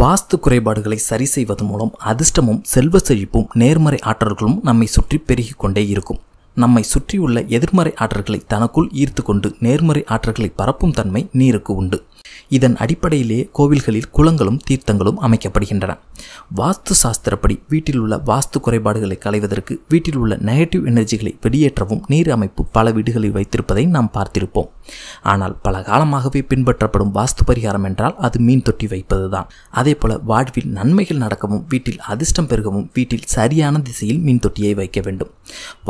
வாஸ்து குறைபாடுகளை சரி செய்வதன் மூலம் அதிர்ஷ்டமும் செல்வ செழிப்பும் நேர்மறை ஆற்றல்களும் நம்மை சுற்றி பெருகி கொண்டே இருக்கும் நம்மை சுற்றியுள்ள எதிர்மறை ஆற்றல்களை தனக்குள் ஈர்த்து கொண்டு நேர்மறை ஆற்றல்களை பரப்பும் தன்மை நீருக்கு உண்டு இதன் அடிப்படையிலேயே கோவில்களில் குளங்களும் தீர்த்தங்களும் அமைக்கப்படுகின்றன வாஸ்து சாஸ்திரப்படி வீட்டில் உள்ள வாஸ்து குறைபாடுகளை களைவதற்கு வீட்டில் உள்ள நெகட்டிவ் எனர்ஜிகளை வெளியேற்றவும் நீர் அமைப்பு பல வீடுகளில் வைத்திருப்பதை நாம் பார்த்திருப்போம் ஆனால் பல காலமாகவே பின்பற்றப்படும் வாஸ்து பரிகாரம் என்றால் அது மீன் தொட்டி வைப்பதுதான் அதே போல வாழ்வில் நன்மைகள் நடக்கவும் வீட்டில் அதிர்ஷ்டம் பெருகவும் வீட்டில் சரியான திசையில் மீன் தொட்டியை வைக்க வேண்டும்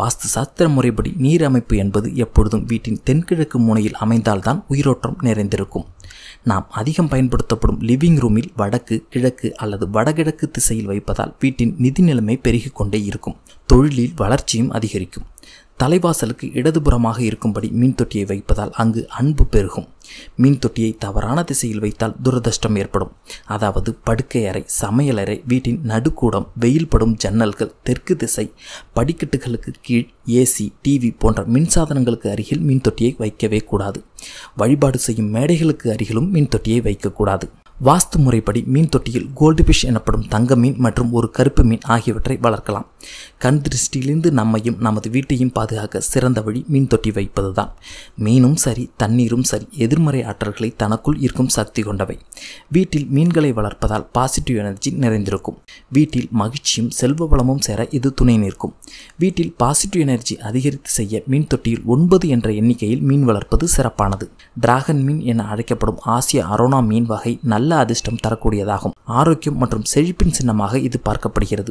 வாஸ்து சாஸ்திர முறைப்படி நீர் அமைப்பு என்பது எப்பொழுதும் வீட்டின் தென்கிழக்கு முனையில் அமைந்தால்தான் உயிரோட்டம் நிறைந்திருக்கும் நாம் அதிகம் பயன்படுத்தப்படும் லிவிங் ரூமில் வடக்கு கிழக்கு அல்லது வடகிழக்கு வடகிழக்கு திசையில் வைப்பதால் வீட்டின் நிதி நிலைமை பெருகிக் கொண்டே இருக்கும் தொழிலில் வளர்ச்சியும் அதிகரிக்கும் தலைவாசலுக்கு இடதுபுறமாக இருக்கும்படி மீன் தொட்டியை வைப்பதால் அங்கு அன்பு பெருகும் மீன் தொட்டியை தவறான திசையில் வைத்தால் துரதிருஷ்டம் ஏற்படும் அதாவது படுக்கை அறை சமையலறை வீட்டின் நடுக்கூடம் வெயில் படும் ஜன்னல்கள் தெற்கு திசை படிக்கட்டுகளுக்கு கீழ் ஏசி டிவி போன்ற மின்சாதனங்களுக்கு அருகில் மீன் தொட்டியை வைக்கவே கூடாது வழிபாடு செய்யும் மேடைகளுக்கு அருகிலும் மீன் தொட்டியை வைக்கக்கூடாது வாஸ்து முறைப்படி மீன் தொட்டியில் கோல்டு ஃபிஷ் எனப்படும் தங்க மீன் மற்றும் ஒரு கருப்பு மீன் ஆகியவற்றை வளர்க்கலாம் கண் கண் திருஷ்டியிலிருந்து நம்மையும் நமது வீட்டையும் பாதுகாக்க சிறந்த வழி மீன் தொட்டி வைப்பது தான் மீனும் சரி தண்ணீரும் சரி எதிர்மறை ஆற்றல்களை தனக்குள் இருக்கும் சக்தி கொண்டவை வீட்டில் மீன்களை வளர்ப்பதால் பாசிட்டிவ் எனர்ஜி நிறைந்திருக்கும் வீட்டில் மகிழ்ச்சியும் செல்வ வளமும் சேர இது துணை நிற்கும் வீட்டில் பாசிட்டிவ் எனர்ஜி அதிகரித்து செய்ய மீன் தொட்டியில் ஒன்பது என்ற எண்ணிக்கையில் மீன் வளர்ப்பது சிறப்பானது டிராகன் மீன் என அழைக்கப்படும் ஆசிய அரோனா மீன் வகை நல்ல அதிர்ஷ்டம் தரக்கூடியதாகும் ஆரோக்கியம் மற்றும் செழிப்பின் சின்னமாக இது பார்க்கப்படுகிறது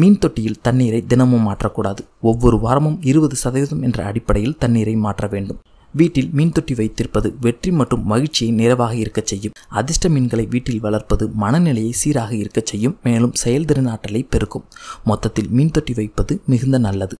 மீன் தொட்டியில் தண்ணீரை தினமும் மாற்றக்கூடாது ஒவ்வொரு வாரமும் இருபது சதவீதம் என்ற அடிப்படையில் தண்ணீரை மாற்ற வேண்டும் வீட்டில் மீன் தொட்டி வைத்திருப்பது வெற்றி மற்றும் மகிழ்ச்சியை நிறைவாக இருக்கச் செய்யும் அதிர்ஷ்ட மீன்களை வீட்டில் வளர்ப்பது மனநிலையை சீராக இருக்கச் செய்யும் மேலும் செயல்திறன் ஆற்றலை பெருக்கும் மொத்தத்தில் மீன் தொட்டி வைப்பது மிகுந்த நல்லது